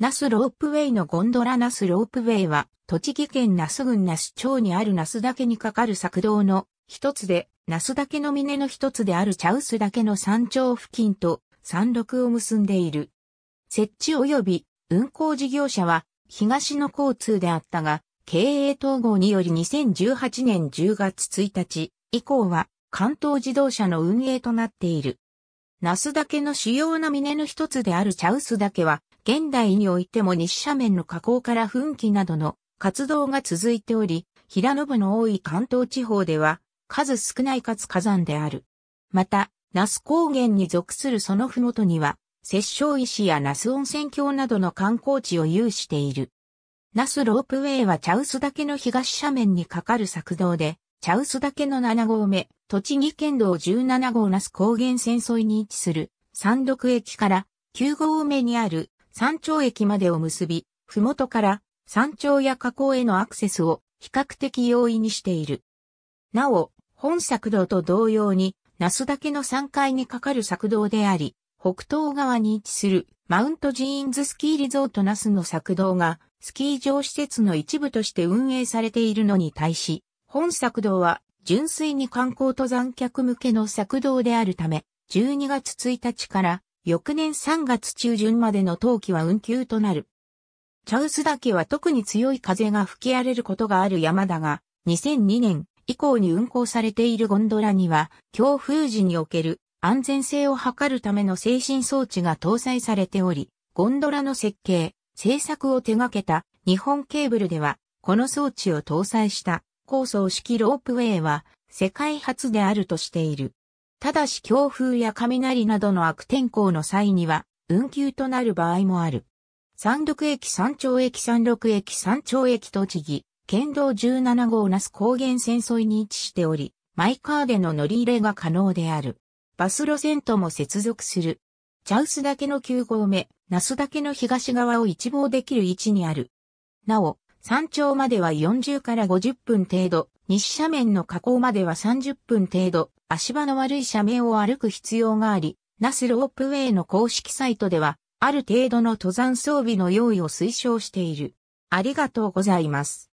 那須ロープウェイのゴンドラ那須ロープウェイは、栃木県那須郡那須町にある那須岳に架かる作道の一つで、那須岳の峰の一つであるチャウス岳の山頂付近と山麓を結んでいる。設置及び運行事業者は東の交通であったが、経営統合により2018年10月1日以降は関東自動車の運営となっている。那須岳の主要な峰の一つであるチャウス岳は、現代においても西斜面の河口から噴気などの活動が続いており、平野部の多い関東地方では数少ないかつ火山である。また、那須高原に属するそのふもとには、摂政石や那須温泉郷などの観光地を有している。那須ロープウェイは茶臼岳の東斜面に架かる作道で、茶臼岳の7号目、栃木県道17号那須高原線沿いに位置する、山陸駅から9号目にある山頂駅までを結び、ふもとから山頂や河口へのアクセスを比較的容易にしている。なお、本作道と同様に、那須岳の山階にかかる作道であり、北東側に位置するマウントジーンズスキーリゾート那須の作道が、スキー場施設の一部として運営されているのに対し、本作道は純粋に観光登山客向けの作道であるため、12月1日から翌年3月中旬までの冬季は運休となる。茶臼岳は特に強い風が吹き荒れることがある山だが、2002年以降に運行されているゴンドラには、強風時における安全性を測るための精神装置が搭載されており、ゴンドラの設計、製作を手掛けた日本ケーブルでは、この装置を搭載した高層式ロープウェイは世界初であるとしている。ただし強風や雷などの悪天候の際には、運休となる場合もある。三陸駅三丁駅三陸駅三丁駅栃木、県道17号那須高原線沿いに位置しており、マイカーでの乗り入れが可能である。バス路線とも接続する。茶臼岳の9号目、那須岳の東側を一望できる位置にある。なお、山頂までは40から50分程度、西斜面の河口までは30分程度、足場の悪い斜面を歩く必要があり、ナスロープウェイの公式サイトでは、ある程度の登山装備の用意を推奨している。ありがとうございます。